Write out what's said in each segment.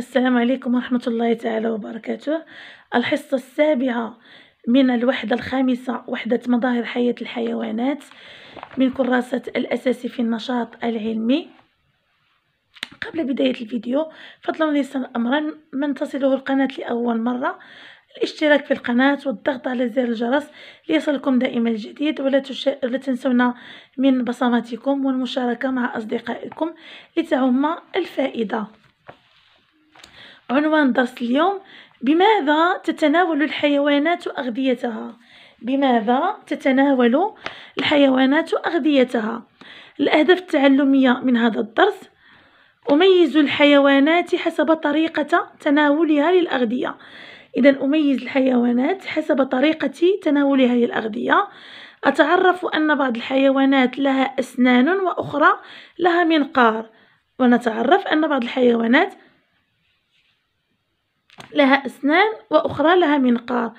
السلام عليكم ورحمة الله تعالى وبركاته الحصة السابعة من الوحدة الخامسة وحدة مظاهر حياة الحيوانات من كراسة الأساسي في النشاط العلمي قبل بداية الفيديو فضلا ليس أمرا من تصله القناة لأول مرة الاشتراك في القناة والضغط على زر الجرس ليصلكم دائما الجديد ولا, تش... ولا تنسونا من بصماتكم والمشاركة مع أصدقائكم لتعم الفائدة عنوان درس اليوم بماذا تتناول الحيوانات أغذيتها بماذا تتناول الحيوانات أغذيتها الأهداف التعلمية من هذا الدرس أميز الحيوانات حسب طريقة تناولها للأغذية إذا أميز الحيوانات حسب طريقة تناولها للأغذية أتعرف أن بعض الحيوانات لها أسنان وأخرى لها منقار ونتعرف أن بعض الحيوانات لها أسنان وأخرى لها منقار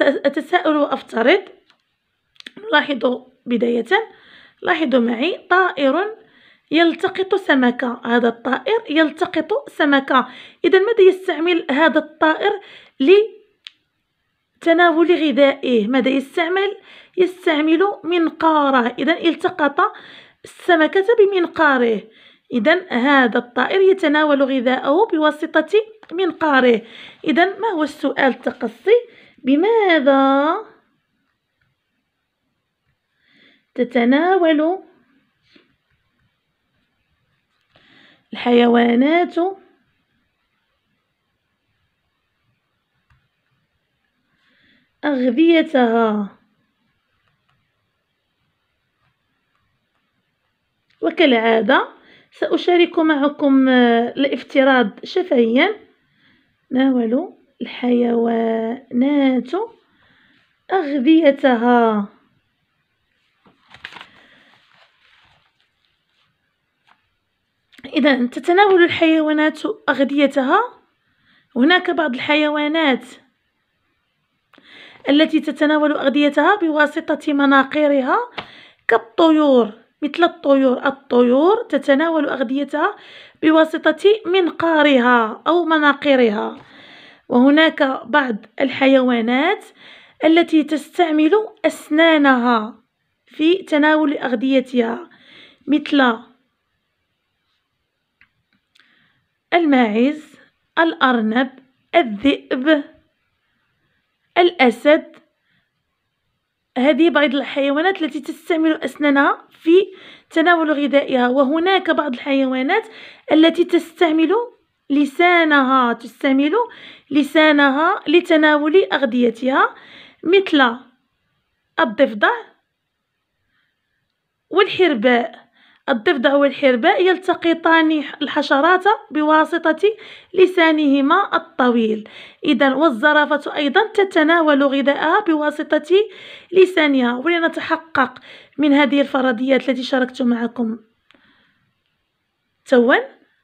أتساءل وأفترض لاحظوا بداية لاحظوا معي طائر يلتقط سمكة هذا الطائر يلتقط سمكة إذا ماذا يستعمل هذا الطائر لتناول غذائه ماذا يستعمل يستعمل منقاره إذا التقط السمكة بمنقاره إذا هذا الطائر يتناول غذاءه بواسطة منقاره إذا ما هو السؤال التقصي بماذا تتناول الحيوانات أغذيتها وكالعادة سأشارك معكم آه، الافتراض شفهيا والو الحيوانات أغذيتها إذا تتناول الحيوانات أغذيتها هناك بعض الحيوانات التي تتناول أغذيتها بواسطة مناقيرها كالطيور مثل الطيور الطيور تتناول أغذيتها بواسطة منقارها أو مناقيرها وهناك بعض الحيوانات التي تستعمل أسنانها في تناول أغذيتها مثل الماعز الأرنب الذئب الأسد هذه بعض الحيوانات التي تستعمل أسنانها في تناول غذائها وهناك بعض الحيوانات التي تستعمل لسانها تستعمل لسانها لتناول أغذيتها مثل الضفدع والحرباء الضفدع والحرباء يلتقطان الحشرات بواسطة لسانهما الطويل إذا والزرافة أيضا تتناول غذاءها بواسطة لسانها ولنتحقق من هذه الفرضيات التي شاركت معكم توا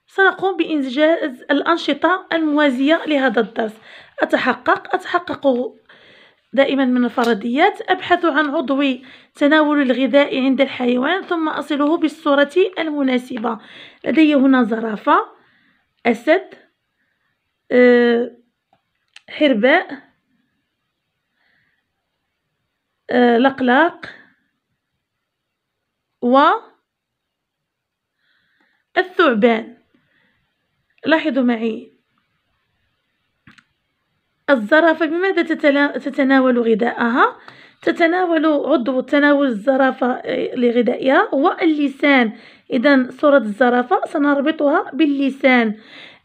سنقوم بإنجاز الأنشطة الموازية لهذا الدرس أتحقق أتحقق دائما من الفرضيات أبحث عن عضو تناول الغذاء عند الحيوان ثم أصله بالصورة المناسبة لدي هنا زرافة أسد آه، حرباء آه، لقلاق و الثعبان لاحظوا معي الزرافة بماذا تتناول غذاءها؟ تتناول عضو تناول الزرافة آه، لغذائها هو اللسان إذا صورة الزرافة سنربطها باللسان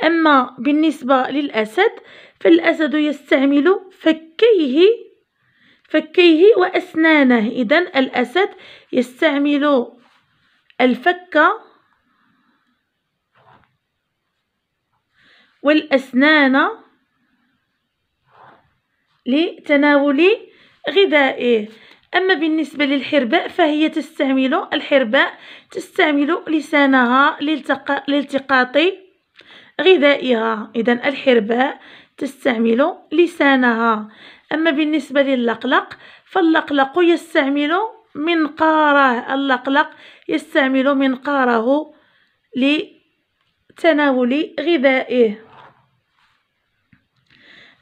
أما بالنسبة للأسد فالأسد يستعمل فكيه فكيه وأسنانه إذا الأسد يستعمل الفك والأسنان لتناول غذائه أما بالنسبة للحرباء فهي تستعمل الحرباء تستعمل لسانها لالتقاط غذائها إذا الحرباء تستعمل لسانها أما بالنسبة للقلق فاللقلق يستعمل منقاره اللقلق يستعمل منقاره لتناول غذائه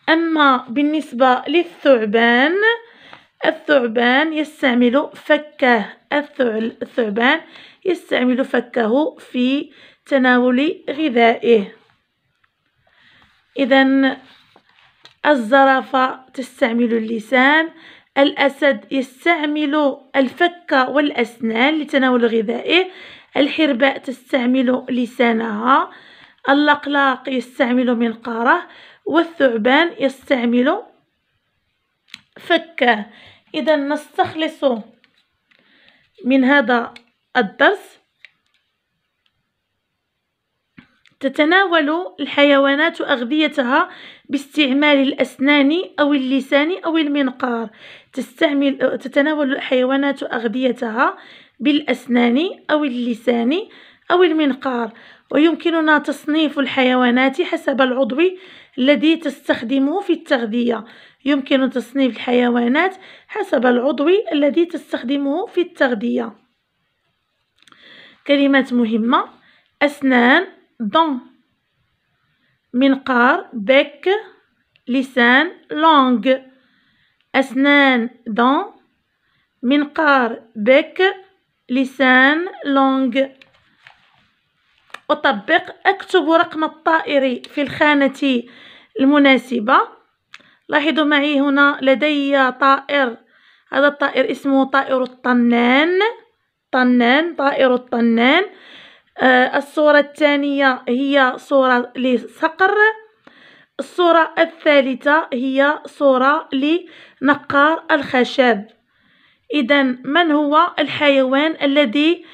أما بالنسبة للثعبان الثعبان يستعمل فكه الثعبان يستعمل فكه في تناول غذائه إذا الزرافة تستعمل اللسان الأسد يستعمل الفك والأسنان لتناول غذائه الحرباء تستعمل لسانها اللقلاق يستعمل منقاره والثعبان يستعمل فكه إذا نستخلص من هذا الدرس تتناول الحيوانات أغذيتها باستعمال الأسنان أو اللسان أو المنقار تستعمل تتناول الحيوانات أغذيتها بالأسنان أو اللسان أو المنقار ويمكننا تصنيف الحيوانات حسب العضو الذي تستخدمه في التغذية يمكن تصنيف الحيوانات حسب العضو الذي تستخدمه في التغذية كلمات مهمة أسنان دون منقار بك لسان لونغ أسنان دون منقار بك لسان لونغ أطبق أكتب رقم الطائر في الخانة المناسبة لاحظوا معي هنا لدي طائر هذا الطائر اسمه طائر الطنان طنان طائر الطنان آه الصورة الثانية هي صورة لصقر الصورة الثالثة هي صورة لنقار الخشب إذا من هو الحيوان الذي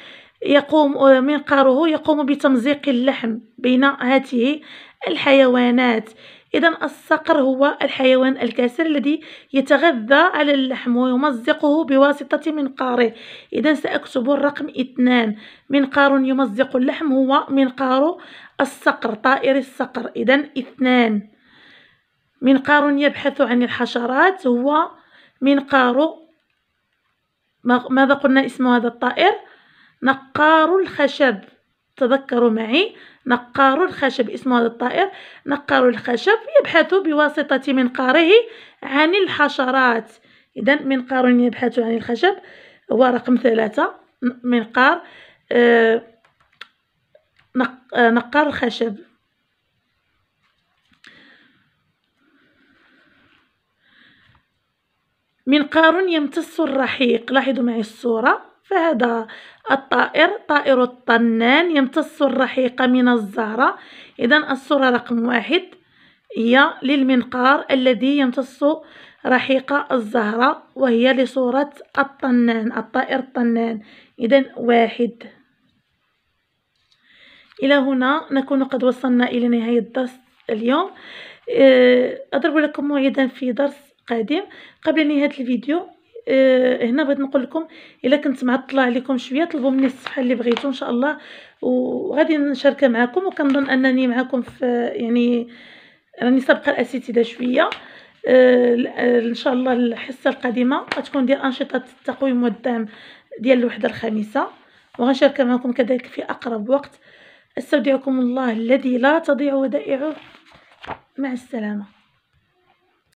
يقوم منقاره يقوم بتمزيق اللحم بين هذه الحيوانات إذا الصقر هو الحيوان الكاسر الذي يتغذى على اللحم ويمزقه بواسطة منقاره إذا سأكتب الرقم اثنان منقار يمزق اللحم هو منقار الصقر طائر الصقر إذا اثنان منقار يبحث عن الحشرات هو منقار ماذا قلنا اسم هذا الطائر نقار الخشب تذكروا معي نقار الخشب اسم هذا الطائر نقار الخشب يبحث بواسطة منقاره عن الحشرات إذا منقار يبحث عن الخشب هو رقم ثلاثة منقار آه، آه، نقار الخشب منقار يمتص الرحيق لاحظوا معي الصورة فهذا الطائر طائر الطنان يمتص الرحيق من الزهرة إذا الصورة رقم واحد هي للمنقار الذي يمتص رحيق الزهرة وهي لصورة الطنان الطائر الطنان إذا واحد إلى هنا نكون قد وصلنا إلى نهاية درس اليوم أه، أضرب لكم موعدا في درس قادم قبل نهاية الفيديو آه هنا بغيت نقول لكم الا كنت معطله عليكم شويه طلبوا مني الصفحه اللي بغيتو ان شاء الله وغادي نشاركها معكم وكنظن انني معكم في يعني راني سابقه الاساتذه شويه آه ان شاء الله الحصه القادمه غتكون ديال انشطه التقويم والدعم ديال الوحده الخامسه وغنشارك معكم كذلك في اقرب وقت استودعكم الله الذي لا تضيع ودائعه مع السلامه